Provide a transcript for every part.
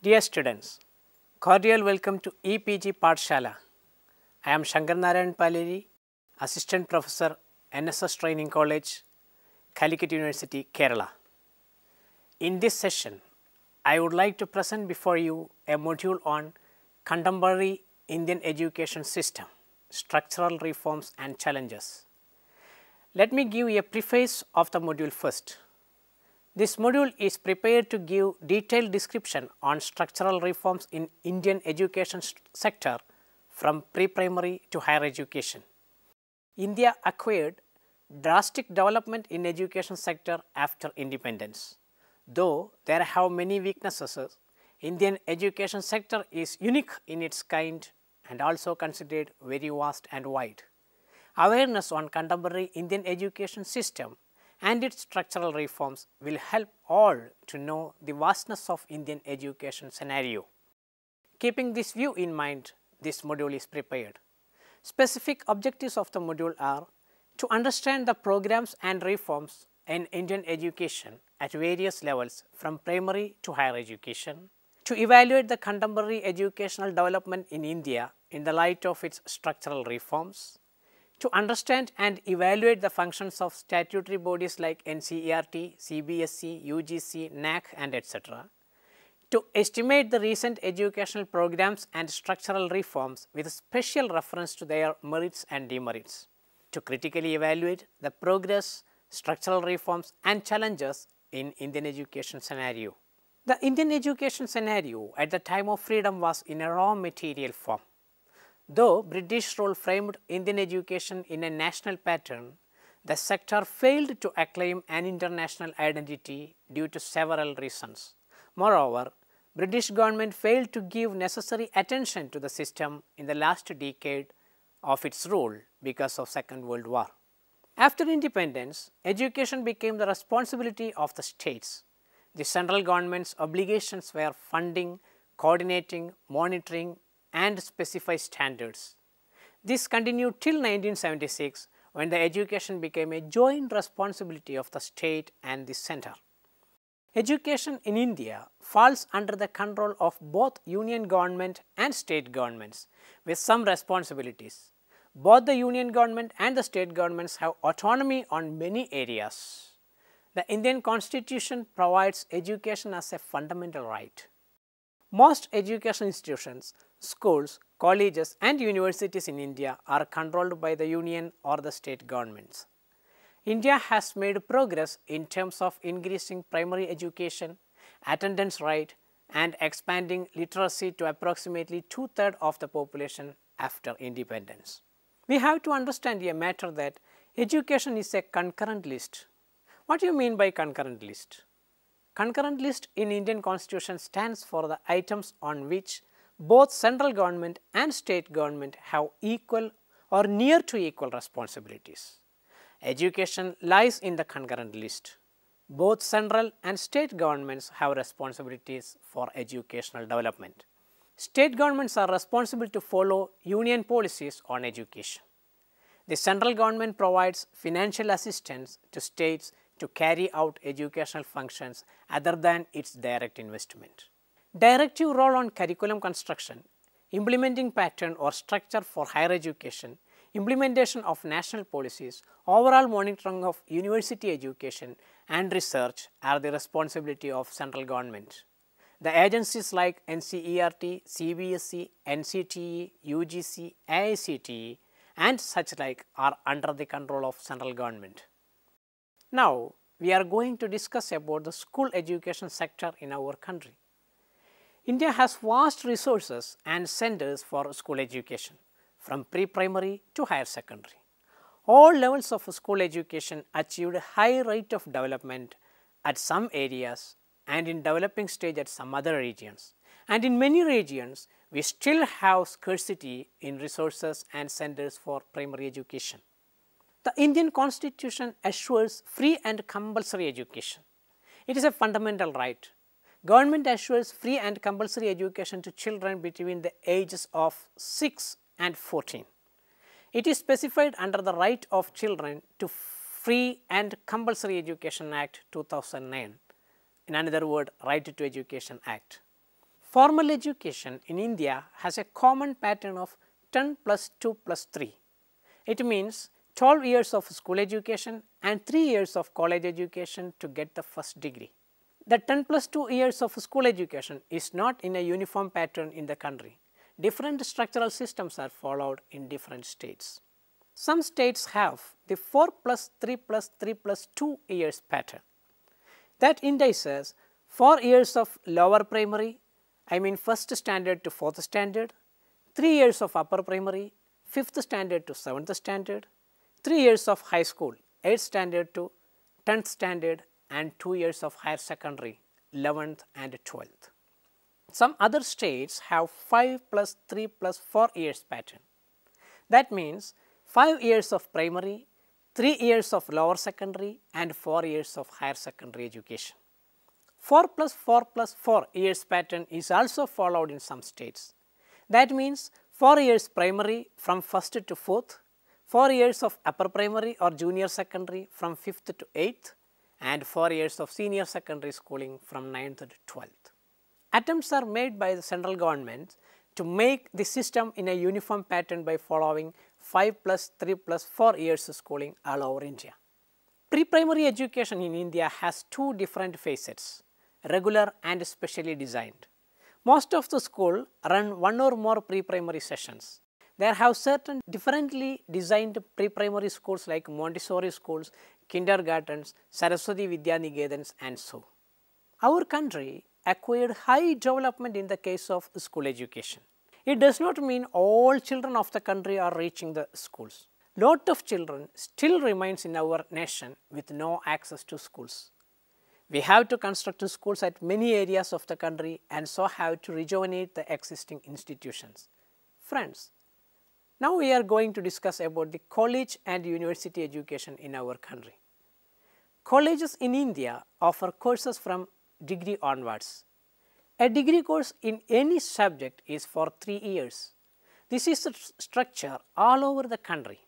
Dear students, cordial welcome to EPG Parshala. I am Shankar Narayan Palleri, Assistant Professor, NSS Training College, Calicut University, Kerala. In this session, I would like to present before you a module on Contemporary Indian Education System, Structural Reforms and Challenges. Let me give you a preface of the module first. This module is prepared to give detailed description on structural reforms in Indian education sector from pre-primary to higher education. India acquired drastic development in education sector after independence. Though there have many weaknesses, Indian education sector is unique in its kind and also considered very vast and wide. Awareness on contemporary Indian education system and its structural reforms will help all to know the vastness of Indian education scenario. Keeping this view in mind, this module is prepared. Specific objectives of the module are to understand the programs and reforms in Indian education at various levels from primary to higher education, to evaluate the contemporary educational development in India in the light of its structural reforms, to understand and evaluate the functions of statutory bodies like NCERT, CBSE, UGC, NAC and etc. To estimate the recent educational programs and structural reforms with special reference to their merits and demerits. To critically evaluate the progress, structural reforms and challenges in Indian education scenario. The Indian education scenario at the time of freedom was in a raw material form. Though British rule framed Indian education in a national pattern, the sector failed to acclaim an international identity due to several reasons. Moreover, British government failed to give necessary attention to the system in the last decade of its rule because of Second World War. After independence, education became the responsibility of the states. The central government's obligations were funding, coordinating, monitoring and specify standards. This continued till 1976 when the education became a joint responsibility of the state and the center. Education in India falls under the control of both union government and state governments with some responsibilities. Both the union government and the state governments have autonomy on many areas. The Indian constitution provides education as a fundamental right. Most education institutions schools, colleges and universities in India are controlled by the union or the state governments. India has made progress in terms of increasing primary education, attendance rate and expanding literacy to approximately two-thirds of the population after independence. We have to understand a matter that education is a concurrent list. What do you mean by concurrent list? Concurrent list in Indian constitution stands for the items on which both central government and state government have equal or near to equal responsibilities. Education lies in the concurrent list. Both central and state governments have responsibilities for educational development. State governments are responsible to follow union policies on education. The central government provides financial assistance to states to carry out educational functions other than its direct investment. Directive role on curriculum construction, implementing pattern or structure for higher education, implementation of national policies, overall monitoring of university education and research are the responsibility of central government. The agencies like NCERT, CBSE, NCTE, UGC, AICTE and such like are under the control of central government. Now, we are going to discuss about the school education sector in our country. India has vast resources and centers for school education from pre-primary to higher secondary. All levels of school education achieved a high rate of development at some areas and in developing stage at some other regions. And in many regions, we still have scarcity in resources and centers for primary education. The Indian constitution assures free and compulsory education. It is a fundamental right Government assures free and compulsory education to children between the ages of 6 and 14. It is specified under the Right of Children to Free and Compulsory Education Act 2009, in another word Right to Education Act. Formal education in India has a common pattern of 10 plus 2 plus 3. It means 12 years of school education and 3 years of college education to get the first degree. The 10 plus 2 years of school education is not in a uniform pattern in the country. Different structural systems are followed in different states. Some states have the 4 plus 3 plus 3 plus 2 years pattern. That indices 4 years of lower primary, I mean first standard to fourth standard, 3 years of upper primary, fifth standard to seventh standard, 3 years of high school, 8th standard to 10th standard and 2 years of higher secondary 11th and 12th. Some other states have 5 plus 3 plus 4 years pattern. That means 5 years of primary, 3 years of lower secondary and 4 years of higher secondary education. 4 plus 4 plus 4 years pattern is also followed in some states. That means 4 years primary from 1st to 4th, 4 years of upper primary or junior secondary from 5th to 8th, and 4 years of senior secondary schooling from 9th to 12th. Attempts are made by the central government to make the system in a uniform pattern by following 5 plus 3 plus 4 years schooling all over India. Pre-primary education in India has two different facets, regular and specially designed. Most of the school run one or more pre-primary sessions. There have certain differently designed pre-primary schools like Montessori schools, kindergartens, Saraswati Vidya Nigetans and so. Our country acquired high development in the case of school education. It does not mean all children of the country are reaching the schools. Lot of children still remains in our nation with no access to schools. We have to construct schools at many areas of the country and so have to rejuvenate the existing institutions. Friends, now, we are going to discuss about the college and university education in our country. Colleges in India offer courses from degree onwards. A degree course in any subject is for 3 years. This is the structure all over the country.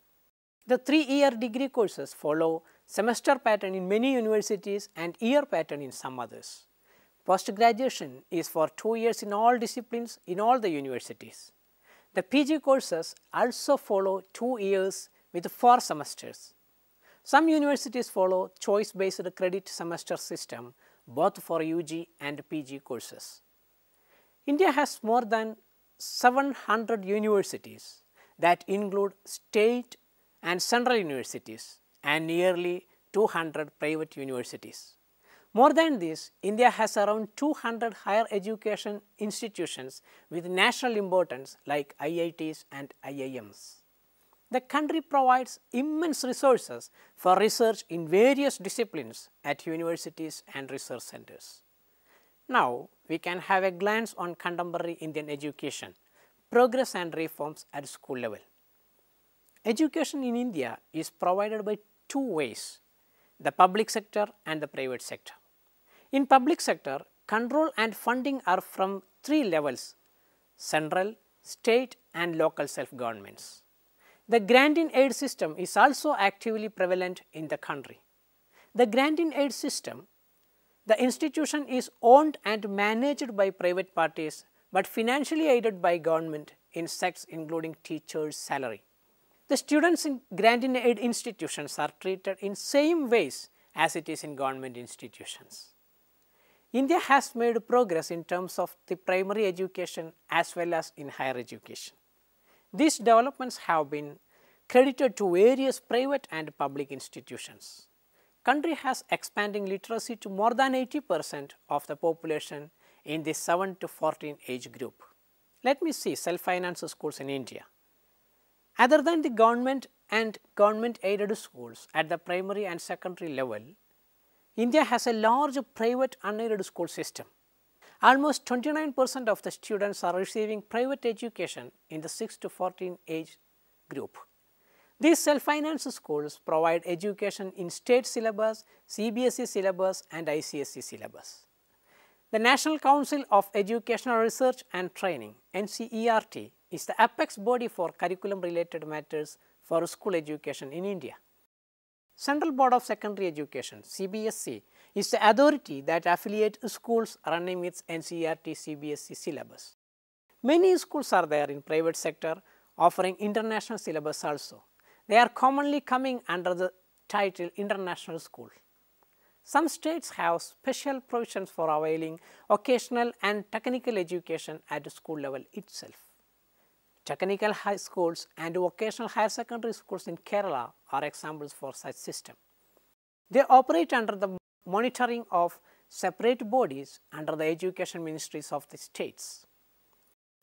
The 3 year degree courses follow semester pattern in many universities and year pattern in some others. Post graduation is for 2 years in all disciplines in all the universities. The PG courses also follow two years with four semesters. Some universities follow choice-based credit semester system both for UG and PG courses. India has more than 700 universities that include state and central universities and nearly 200 private universities. More than this, India has around 200 higher education institutions with national importance like IITs and IIMs. The country provides immense resources for research in various disciplines at universities and research centers. Now, we can have a glance on contemporary Indian education, progress and reforms at school level. Education in India is provided by two ways, the public sector and the private sector. In public sector, control and funding are from three levels, central, state and local self-governments. The grant in aid system is also actively prevalent in the country. The grant in aid system, the institution is owned and managed by private parties, but financially aided by government in sects including teachers' salary. The students in grant in aid institutions are treated in same ways as it is in government institutions. India has made progress in terms of the primary education as well as in higher education. These developments have been credited to various private and public institutions. Country has expanding literacy to more than 80 percent of the population in the 7 to 14 age group. Let me see self-finance schools in India. Other than the government and government aided schools at the primary and secondary level, India has a large private unaided school system. Almost 29 percent of the students are receiving private education in the 6 to 14 age group. These self-financed schools provide education in state syllabus, CBSE syllabus and ICSE syllabus. The National Council of Educational Research and Training NCERT is the apex body for curriculum related matters for school education in India. Central Board of Secondary Education CBSC is the authority that affiliates schools running its NCERT CBSC syllabus. Many schools are there in private sector offering international syllabus also. They are commonly coming under the title international school. Some states have special provisions for availing occasional and technical education at school level itself. Technical high schools and vocational higher secondary schools in Kerala are examples for such system. They operate under the monitoring of separate bodies under the education ministries of the states.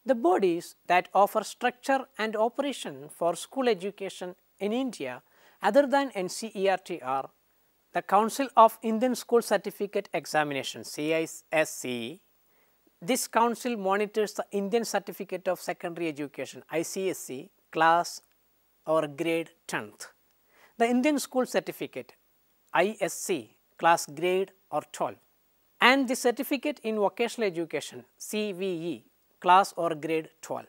The bodies that offer structure and operation for school education in India other than NCERT are the Council of Indian School Certificate Examination (CISCE). This council monitors the Indian Certificate of Secondary Education ICSE class or grade 10th. The Indian School Certificate ISC class grade or 12 and the Certificate in Vocational Education CVE class or grade 12.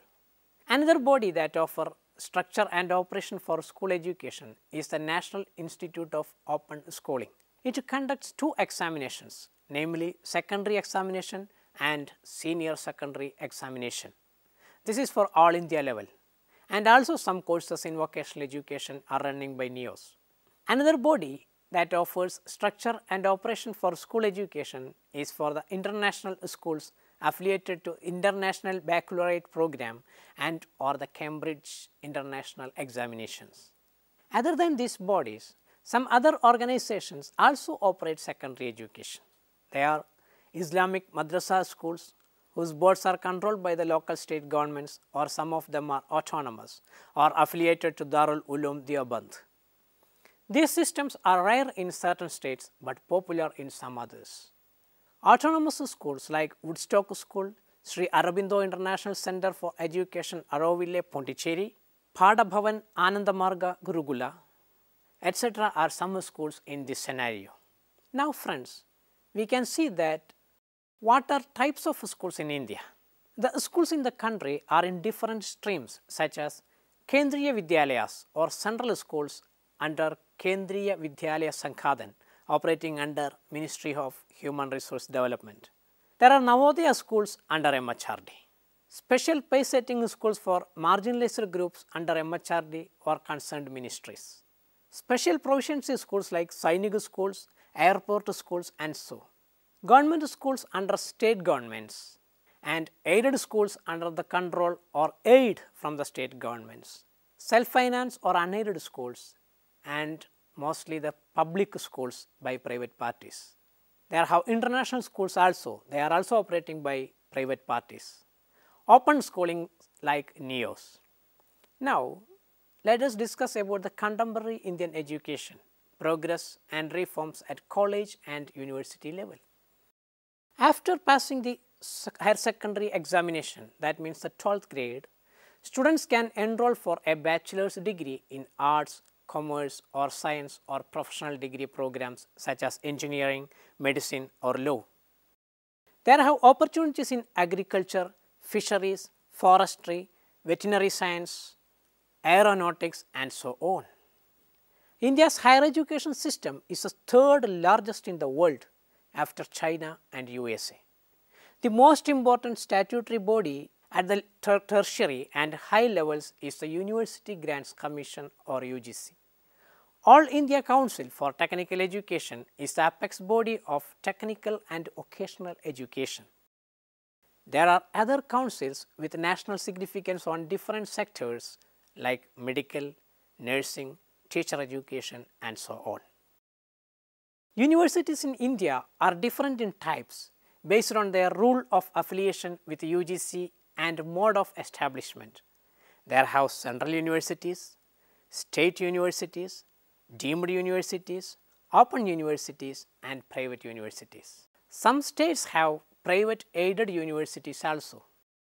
Another body that offer structure and operation for school education is the National Institute of Open Schooling. It conducts two examinations, namely secondary examination and senior secondary examination. This is for all India level and also some courses in vocational education are running by NEOS. Another body that offers structure and operation for school education is for the international schools affiliated to International Baccalaureate Program and or the Cambridge International Examinations. Other than these bodies, some other organizations also operate secondary education. They are Islamic madrasa schools whose boards are controlled by the local state governments or some of them are autonomous or affiliated to Darul Uloom Deoband. These systems are rare in certain states but popular in some others. Autonomous schools like Woodstock School, Sri Arabindo International Center for Education Araville Pondicherry, Padabhavan Anandamarga Gurugula, etc. are some schools in this scenario. Now friends, we can see that what are types of schools in India? The schools in the country are in different streams such as Kendriya Vidyalayas or central schools under Kendriya Vidyalaya Sankhadan operating under Ministry of Human Resource Development. There are Navodaya schools under MHRD. Special pay setting schools for marginalized groups under MHRD or concerned ministries. Special proficiency schools like Sainik schools, airport schools and so Government schools under state governments and aided schools under the control or aid from the state governments. Self-finance or unaided schools and mostly the public schools by private parties. There are international schools also, they are also operating by private parties. Open schooling like NEOS. Now, let us discuss about the contemporary Indian education, progress and reforms at college and university level. After passing the higher secondary examination, that means the 12th grade, students can enroll for a bachelor's degree in arts, commerce or science or professional degree programs such as engineering, medicine or law. There have opportunities in agriculture, fisheries, forestry, veterinary science, aeronautics and so on. India's higher education system is the third largest in the world after China and USA. The most important statutory body at the ter tertiary and high levels is the University Grants Commission or UGC. All India Council for Technical Education is the apex body of technical and occasional education. There are other councils with national significance on different sectors like medical, nursing, teacher education and so on. Universities in India are different in types based on their rule of affiliation with UGC and mode of establishment. There have central universities, state universities, deemed universities, open universities and private universities. Some states have private aided universities also.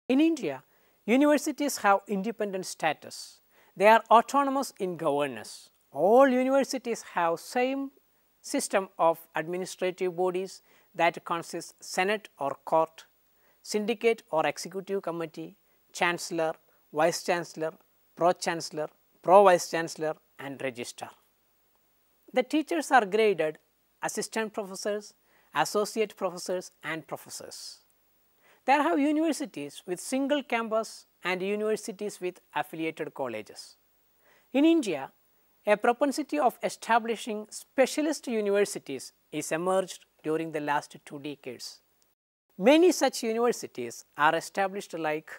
In India, universities have independent status. They are autonomous in governance. All universities have same system of administrative bodies that consists Senate or Court, Syndicate or Executive Committee, Chancellor, Vice Chancellor, Pro Chancellor, Pro Vice Chancellor and Registrar. The teachers are graded assistant professors, associate professors and professors. There have universities with single campus and universities with affiliated colleges. In India, a propensity of establishing specialist universities is emerged during the last two decades. Many such universities are established like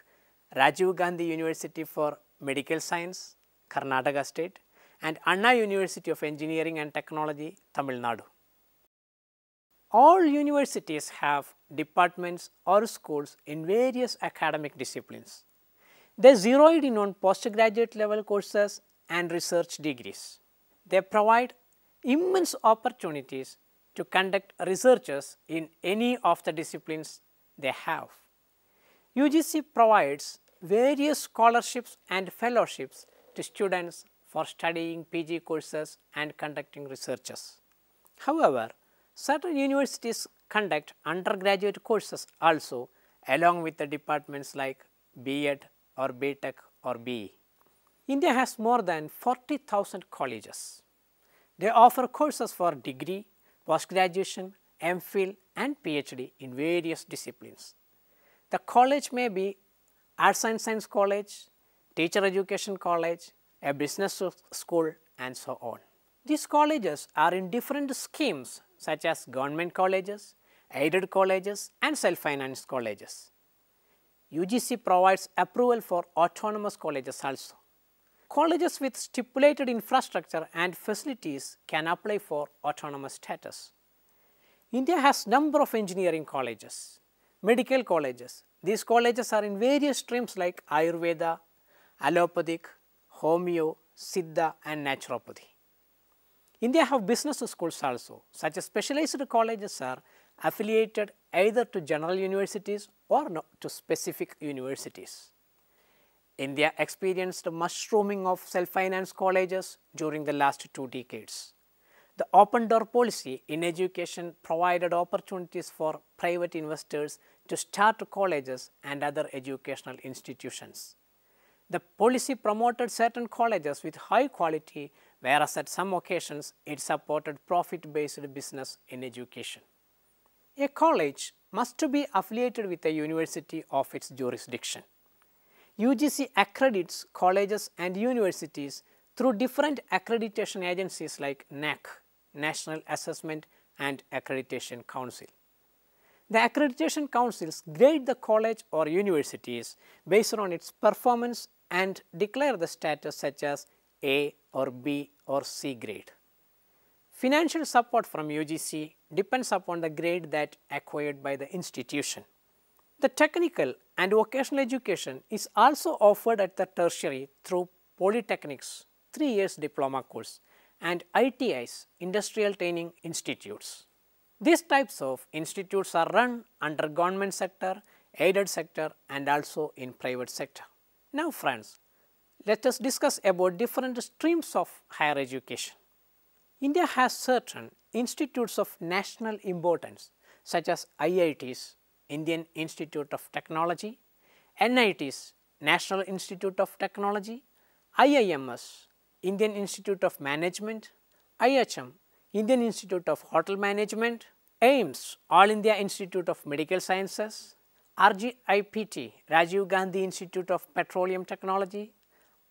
Rajiv Gandhi University for Medical Science, Karnataka State and Anna University of Engineering and Technology, Tamil Nadu. All universities have departments or schools in various academic disciplines. They zeroed in on postgraduate level courses and research degrees. They provide immense opportunities to conduct researches in any of the disciplines they have. UGC provides various scholarships and fellowships to students for studying PG courses and conducting researches. However, certain universities conduct undergraduate courses also along with the departments like B.Ed or B.Tech or B.E. India has more than 40,000 colleges. They offer courses for degree, post-graduation, MPhil and PhD in various disciplines. The college may be Arts and Science College, Teacher Education College, a business school and so on. These colleges are in different schemes such as government colleges, aided colleges and self-financed colleges. UGC provides approval for autonomous colleges also colleges with stipulated infrastructure and facilities can apply for autonomous status. India has number of engineering colleges, medical colleges. These colleges are in various streams like Ayurveda, allopathic, homeo, Siddha and naturopathy. India have business schools also. Such specialized colleges are affiliated either to general universities or to specific universities. India experienced a mushrooming of self-financed colleges during the last two decades. The open door policy in education provided opportunities for private investors to start colleges and other educational institutions. The policy promoted certain colleges with high quality, whereas at some occasions it supported profit-based business in education. A college must be affiliated with a university of its jurisdiction. UGC accredits colleges and universities through different accreditation agencies like NAC, National Assessment and Accreditation Council. The accreditation councils grade the college or universities based on its performance and declare the status such as A or B or C grade. Financial support from UGC depends upon the grade that acquired by the institution. The technical and vocational education is also offered at the tertiary through polytechnics, 3 years diploma course and ITIs, industrial training institutes. These types of institutes are run under government sector, aided sector and also in private sector. Now friends, let us discuss about different streams of higher education. India has certain institutes of national importance such as IITs, Indian Institute of Technology, NITs National Institute of Technology, IIMS Indian Institute of Management, IHM Indian Institute of Hotel Management, AIMS All India Institute of Medical Sciences, RGIPT Rajiv Gandhi Institute of Petroleum Technology,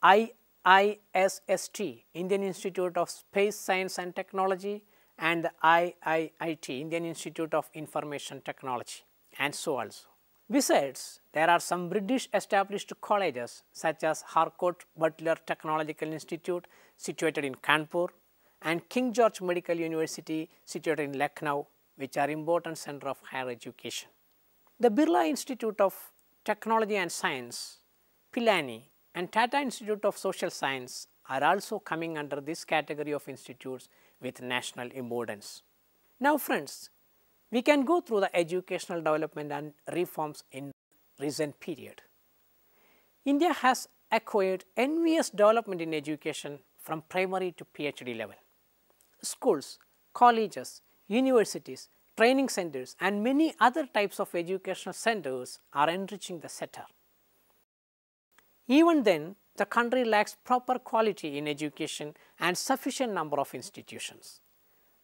IISST Indian Institute of Space Science and Technology and the IIIT Indian Institute of Information Technology and so also. Besides, there are some British established colleges such as Harcourt Butler Technological Institute situated in Kanpur and King George Medical University situated in Lucknow which are important center of higher education. The Birla Institute of Technology and Science, Pilani and Tata Institute of Social Science are also coming under this category of institutes with national importance. Now friends, we can go through the educational development and reforms in recent period. India has acquired envious development in education from primary to PhD level. Schools, colleges, universities, training centers and many other types of educational centers are enriching the sector. Even then, the country lacks proper quality in education and sufficient number of institutions.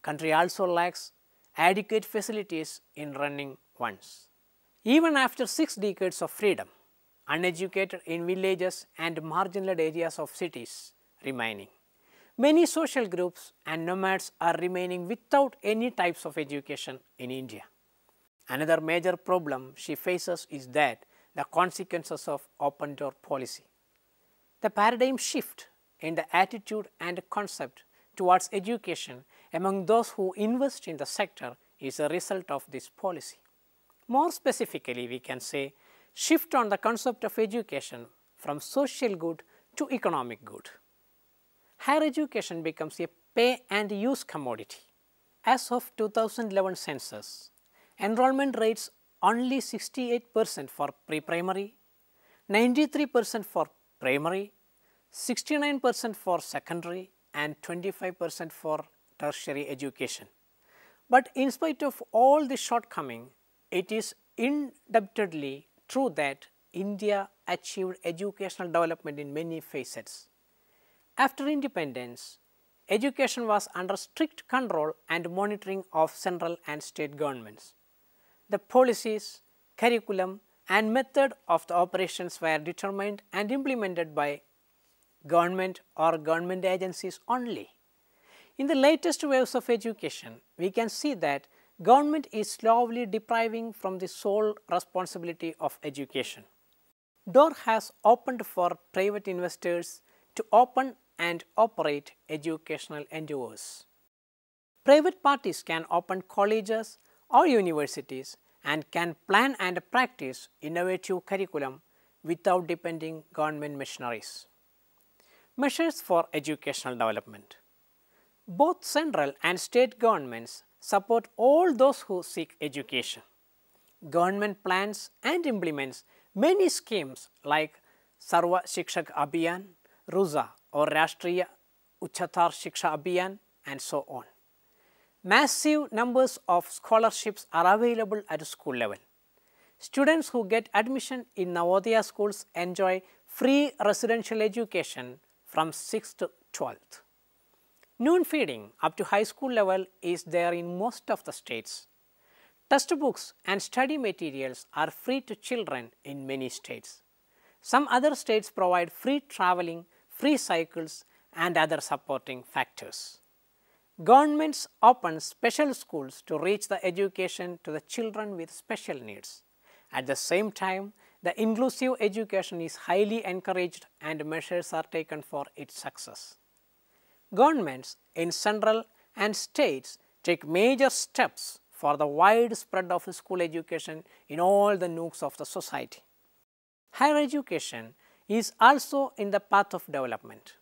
Country also lacks adequate facilities in running ones. Even after six decades of freedom, uneducated in villages and marginalized areas of cities remaining. Many social groups and nomads are remaining without any types of education in India. Another major problem she faces is that the consequences of open door policy. The paradigm shift in the attitude and concept towards education among those who invest in the sector is a result of this policy. More specifically, we can say shift on the concept of education from social good to economic good. Higher education becomes a pay and use commodity. As of 2011 census, enrollment rates only 68 percent for pre-primary, 93 percent for primary, 69 percent for secondary and 25 percent for tertiary education. But in spite of all the shortcoming, it is indubitably true that India achieved educational development in many facets. After independence, education was under strict control and monitoring of central and state governments. The policies, curriculum and method of the operations were determined and implemented by government or government agencies only. In the latest waves of education, we can see that government is slowly depriving from the sole responsibility of education. Door has opened for private investors to open and operate educational endeavors. Private parties can open colleges or universities and can plan and practice innovative curriculum without depending government machineries. Measures for educational development. Both central and state governments support all those who seek education. Government plans and implements many schemes like Sarva Shikshak Abhiyan, RUSA or Rashtriya Uchatar Shiksha Abhiyan and so on. Massive numbers of scholarships are available at school level. Students who get admission in Navodaya schools enjoy free residential education from 6th to 12th. Noon feeding up to high school level is there in most of the states. Test books and study materials are free to children in many states. Some other states provide free traveling, free cycles and other supporting factors. Governments open special schools to reach the education to the children with special needs. At the same time, the inclusive education is highly encouraged and measures are taken for its success. Governments in central and states take major steps for the widespread of school education in all the nooks of the society. Higher education is also in the path of development.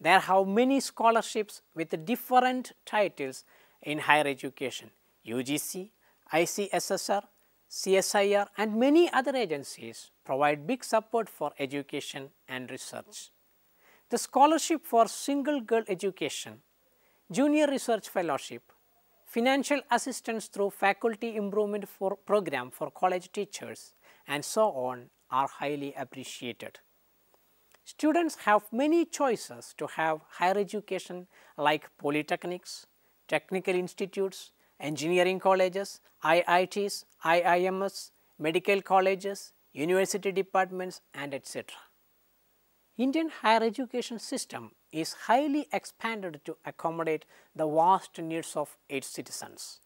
There are many scholarships with different titles in higher education, UGC, ICSSR, CSIR and many other agencies provide big support for education and research the scholarship for single girl education, junior research fellowship, financial assistance through faculty improvement for program for college teachers and so on are highly appreciated. Students have many choices to have higher education like polytechnics, technical institutes, engineering colleges, IITs, IIMs, medical colleges, university departments and etc. Indian higher education system is highly expanded to accommodate the vast needs of its citizens.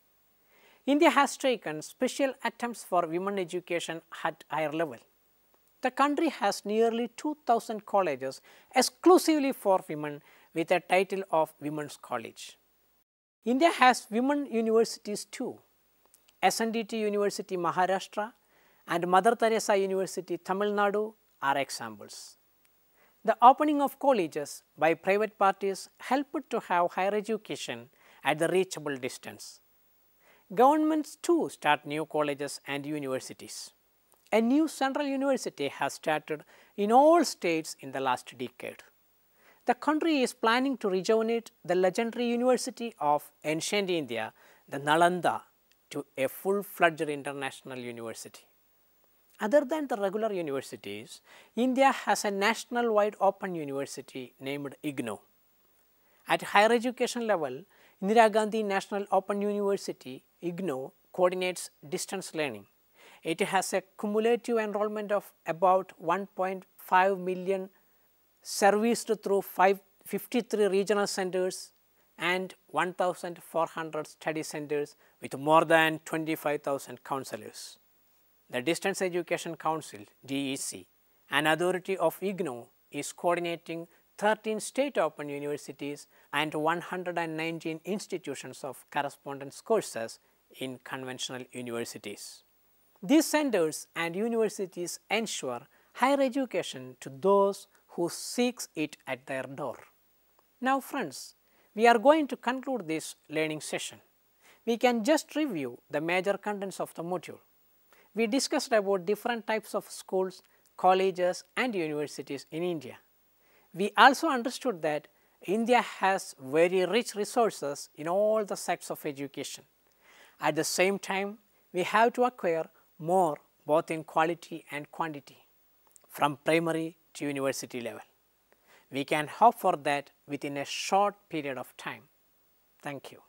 India has taken special attempts for women education at higher level. The country has nearly 2000 colleges exclusively for women with a title of Women's College. India has women universities too. SNDT University Maharashtra and Mother Teresa University Tamil Nadu are examples. The opening of colleges by private parties helped to have higher education at the reachable distance. Governments too start new colleges and universities. A new central university has started in all states in the last decade. The country is planning to rejuvenate the legendary university of ancient India, the Nalanda, to a full-fledged international university. Other than the regular universities, India has a national-wide open university named IGNO. At higher education level, Indira Gandhi National Open University, IGNO, coordinates distance learning. It has a cumulative enrollment of about 1.5 million serviced through 53 regional centers and 1,400 study centers with more than 25,000 counselors. The Distance Education Council DEC, an authority of IGNO, is coordinating 13 state open universities and 119 institutions of correspondence courses in conventional universities. These centers and universities ensure higher education to those who seeks it at their door. Now friends, we are going to conclude this learning session. We can just review the major contents of the module we discussed about different types of schools, colleges and universities in India. We also understood that India has very rich resources in all the sects of education. At the same time, we have to acquire more both in quality and quantity from primary to university level. We can hope for that within a short period of time. Thank you.